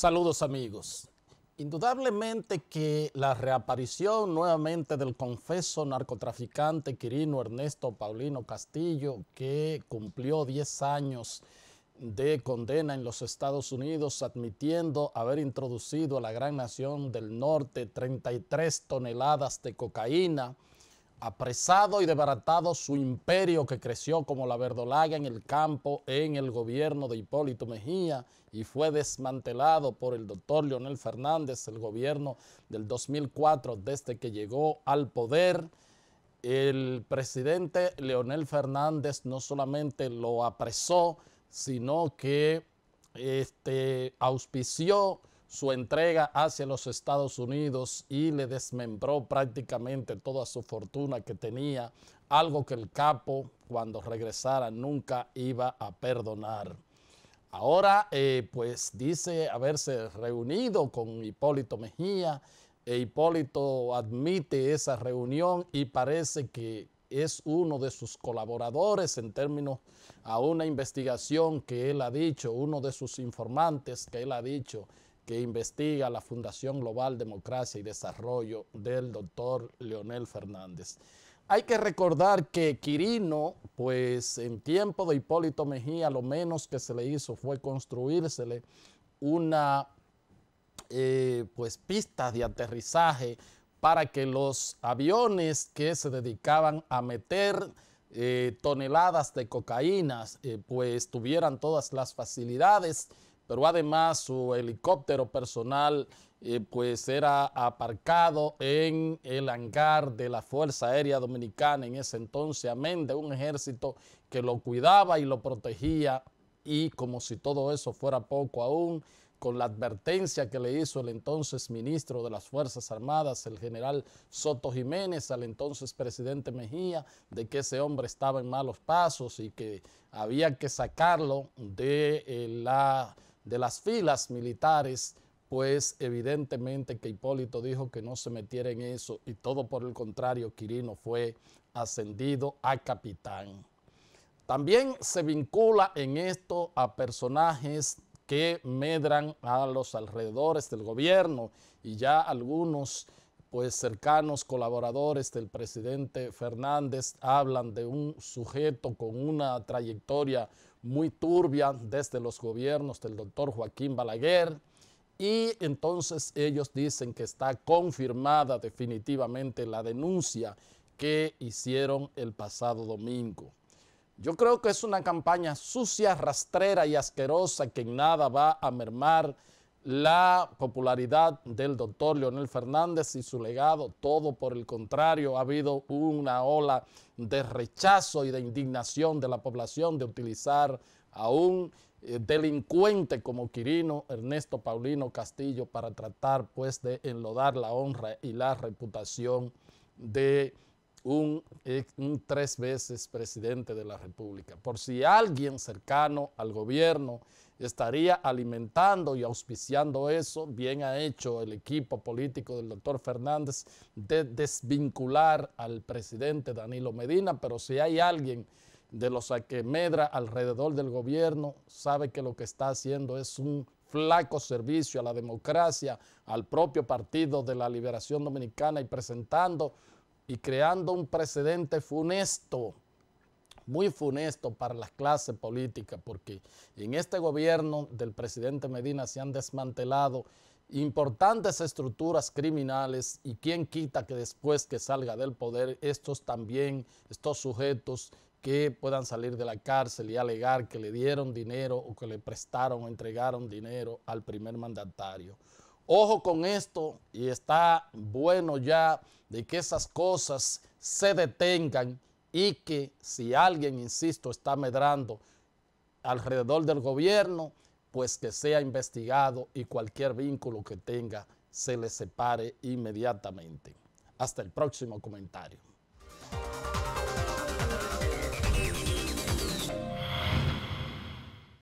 Saludos amigos. Indudablemente que la reaparición nuevamente del confeso narcotraficante Quirino Ernesto Paulino Castillo, que cumplió 10 años de condena en los Estados Unidos, admitiendo haber introducido a la gran nación del norte 33 toneladas de cocaína, apresado y desbaratado su imperio que creció como la verdolaga en el campo en el gobierno de Hipólito Mejía y fue desmantelado por el doctor Leonel Fernández, el gobierno del 2004 desde que llegó al poder. El presidente Leonel Fernández no solamente lo apresó, sino que este, auspició su entrega hacia los Estados Unidos y le desmembró prácticamente toda su fortuna que tenía, algo que el capo cuando regresara nunca iba a perdonar. Ahora, eh, pues dice haberse reunido con Hipólito Mejía, e Hipólito admite esa reunión y parece que es uno de sus colaboradores en términos a una investigación que él ha dicho, uno de sus informantes que él ha dicho que investiga la Fundación Global Democracia y Desarrollo del doctor Leonel Fernández. Hay que recordar que Quirino, pues en tiempo de Hipólito Mejía, lo menos que se le hizo fue construírsele una eh, pues, pista pues pistas de aterrizaje para que los aviones que se dedicaban a meter eh, toneladas de cocaína eh, pues tuvieran todas las facilidades pero además su helicóptero personal eh, pues era aparcado en el hangar de la Fuerza Aérea Dominicana en ese entonces, amén de un ejército que lo cuidaba y lo protegía y como si todo eso fuera poco aún, con la advertencia que le hizo el entonces ministro de las Fuerzas Armadas, el general Soto Jiménez, al entonces presidente Mejía, de que ese hombre estaba en malos pasos y que había que sacarlo de eh, la de las filas militares, pues evidentemente que Hipólito dijo que no se metiera en eso y todo por el contrario, Quirino fue ascendido a capitán. También se vincula en esto a personajes que medran a los alrededores del gobierno y ya algunos pues cercanos colaboradores del presidente Fernández hablan de un sujeto con una trayectoria muy turbia desde los gobiernos del doctor Joaquín Balaguer. Y entonces ellos dicen que está confirmada definitivamente la denuncia que hicieron el pasado domingo. Yo creo que es una campaña sucia, rastrera y asquerosa que en nada va a mermar la popularidad del doctor Leonel Fernández y su legado. Todo por el contrario, ha habido una ola de rechazo y de indignación de la población de utilizar a un eh, delincuente como Quirino Ernesto Paulino Castillo para tratar pues de enlodar la honra y la reputación de un, un, tres veces presidente de la República. Por si alguien cercano al gobierno estaría alimentando y auspiciando eso. Bien ha hecho el equipo político del doctor Fernández de desvincular al presidente Danilo Medina, pero si hay alguien de los que medra alrededor del gobierno, sabe que lo que está haciendo es un flaco servicio a la democracia, al propio Partido de la Liberación Dominicana y presentando y creando un precedente funesto muy funesto para la clase política porque en este gobierno del presidente Medina se han desmantelado importantes estructuras criminales y quién quita que después que salga del poder estos también, estos sujetos que puedan salir de la cárcel y alegar que le dieron dinero o que le prestaron o entregaron dinero al primer mandatario. Ojo con esto y está bueno ya de que esas cosas se detengan y que si alguien, insisto, está medrando alrededor del gobierno, pues que sea investigado y cualquier vínculo que tenga se le separe inmediatamente. Hasta el próximo comentario.